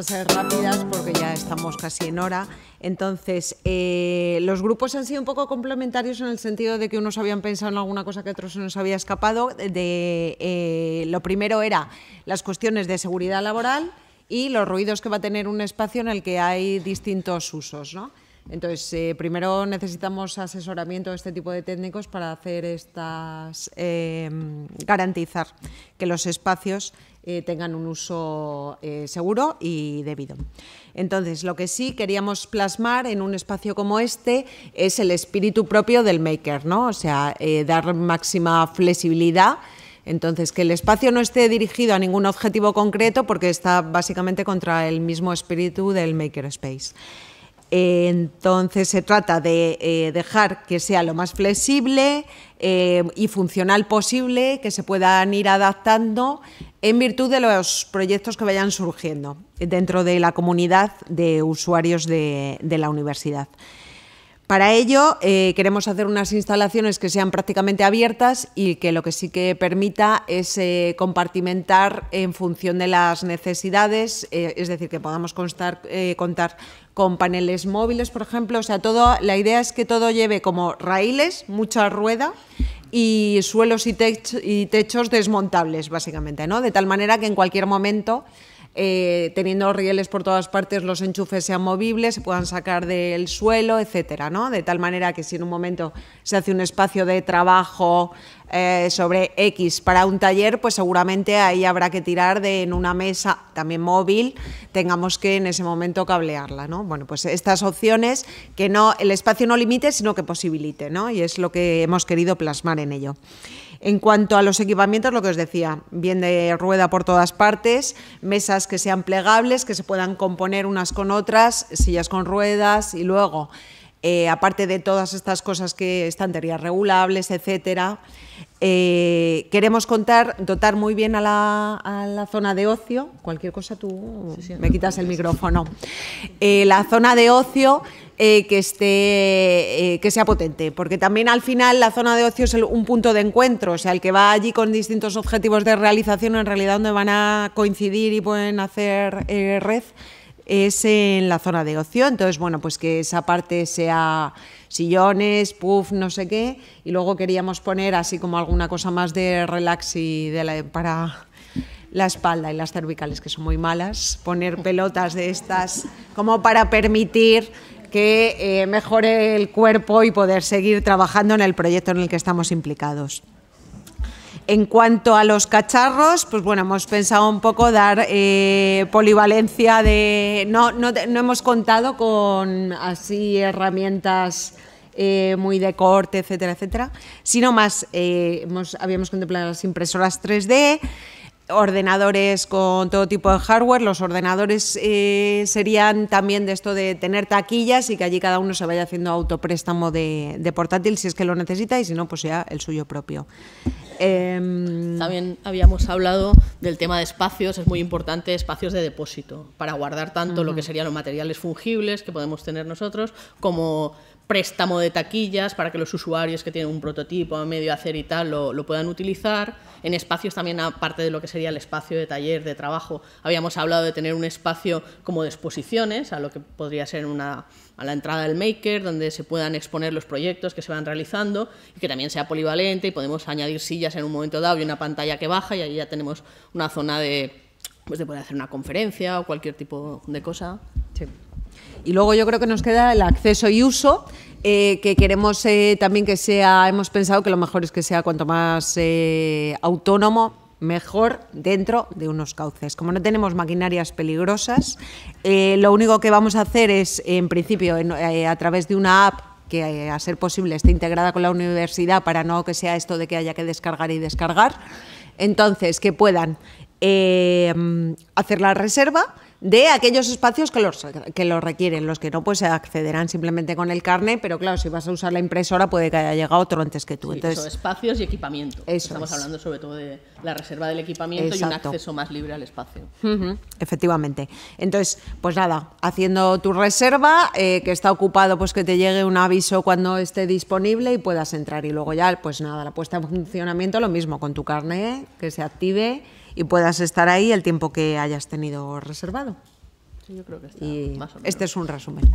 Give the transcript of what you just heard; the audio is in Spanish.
a ser rápidas porque ya estamos casi en hora. Entonces, eh, los grupos han sido un poco complementarios en el sentido de que unos habían pensado en alguna cosa que otros se nos había escapado. De, eh, lo primero era las cuestiones de seguridad laboral y los ruidos que va a tener un espacio en el que hay distintos usos. ¿no? Entonces, eh, primero necesitamos asesoramiento de este tipo de técnicos para hacer estas, em, garantizar que los espacios eh, tengan un uso eh, seguro y debido. Entonces, lo que sí queríamos plasmar en un espacio como este es el espíritu propio del maker, ¿no? O sea, dar máxima flexibilidad. Entonces, que el espacio no esté dirigido a ningún objetivo concreto porque está básicamente contra el mismo espíritu del makerspace entonces se trata de eh, dejar que sea lo más flexible eh, y funcional posible, que se puedan ir adaptando en virtud de los proyectos que vayan surgiendo dentro de la comunidad de usuarios de la universidad. Para ello, eh, queremos hacer unas instalaciones que sean prácticamente abiertas y que lo que sí que permita es eh, compartimentar en función de las necesidades, eh, es decir, que podamos contar con paneles móviles, por ejemplo. O sea, todo, la idea es que todo lleve como raíles, mucha rueda y suelos y, y techos desmontables, básicamente, ¿no? De tal manera que en cualquier momento eh, teniendo rieles por todas partes, los enchufes sean movibles, se puedan sacar del suelo, etcétera, De tal manera que si en un momento se hace un espacio de trabajo eh, sobre X para un taller, pues seguramente ahí habrá que tirar de una mesa también móvil, tengamos que en ese momento cablearla, Bueno, pues estas opciones que no el espacio no limite, sino que posibilite, ¿no? Y es lo que hemos querido plasmar en ello. En cuanto a los equipamientos, lo que os decía, bien de rueda por todas partes, mesas que sean plegables, que se puedan componer unas con otras, sillas con ruedas y luego, eh, aparte de todas estas cosas que estanterías regulables, etcétera, eh, queremos contar, dotar muy bien a la, zona de ocio, cualquier cosa tú me quitas el micrófono, eh, la zona de ocio eh, que, esté, eh, que sea potente, porque también al final la zona de ocio es un punto de encuentro, o sea, el que va allí con distintos objetivos de realización, en realidad donde van a coincidir y pueden hacer eh, red es en la zona de ocio, entonces bueno, pues que esa parte sea sillones, puff, no sé qué, y luego queríamos poner así como alguna cosa más de relax y de para la espalda y las cervicales que son muy malas, poner pelotas de estas como para permitir que eh, mejore el cuerpo y poder seguir trabajando en el proyecto en el que estamos implicados. En cuanto a los cacharros, pues bueno, hemos pensado un poco dar eh, polivalencia de... No, no, hemos contado con así herramientas eh, muy de corte, etcétera, etcétera, sino más habíamos contemplado las impresoras 3D, ordenadores con todo tipo de hardware, los ordenadores eh, serían también de esto de tener taquillas y que allí cada uno se vaya haciendo autopréstamo de, de portátil si es que lo necesita y si no, pues sea el suyo propio. Em, también habíamos hablado del tema de espacios, es muy importante espacios de depósito para guardar tanto lo que serían los materiales fungibles que podemos tener nosotros como préstamo de taquillas para que los usuarios que tienen un prototipo a medio hacer y tal lo, lo puedan utilizar en espacios también aparte de lo que sería el espacio de taller, de trabajo. Habíamos hablado de tener un espacio como de exposiciones, a lo que podría ser una, a la entrada del maker, donde se puedan exponer los proyectos que se van realizando y que también sea polivalente y podemos añadir sillas en un momento dado y una pantalla que baja y ahí ya tenemos una zona de, pues, de poder hacer una conferencia o cualquier tipo de cosa. Y luego yo creo que nos queda el acceso y uso, eh, que queremos eh, también que sea, hemos pensado que lo mejor es que sea cuanto más eh, autónomo, mejor dentro de unos cauces. Como no tenemos maquinarias peligrosas, eh, lo único que vamos a hacer es, en principio, eh, a través de una app que eh, a ser posible esté integrada con la universidad para no que sea esto de que haya que descargar y descargar, entonces que puedan hacer la reserva de aquellos espacios que los, que los requieren. Los que no, pues se accederán simplemente con el carnet, pero claro, si vas a usar la impresora puede que haya llegado otro antes que tú. Entonces, espacios y equipamiento. Estamos hablando sobre todo de la reserva del equipamiento y un acceso más libre al espacio. Efectivamente. Entonces, pues nada, haciendo tu reserva, eh, que está ocupado, pues que te llegue un aviso cuando esté disponible y puedas entrar. Y luego ya, pues nada, la puesta en funcionamiento, lo mismo, con tu carnet, que se active y puedas estar ahí el tiempo que hayas tenido reservado. Sí, yo creo que está Este es un resumen.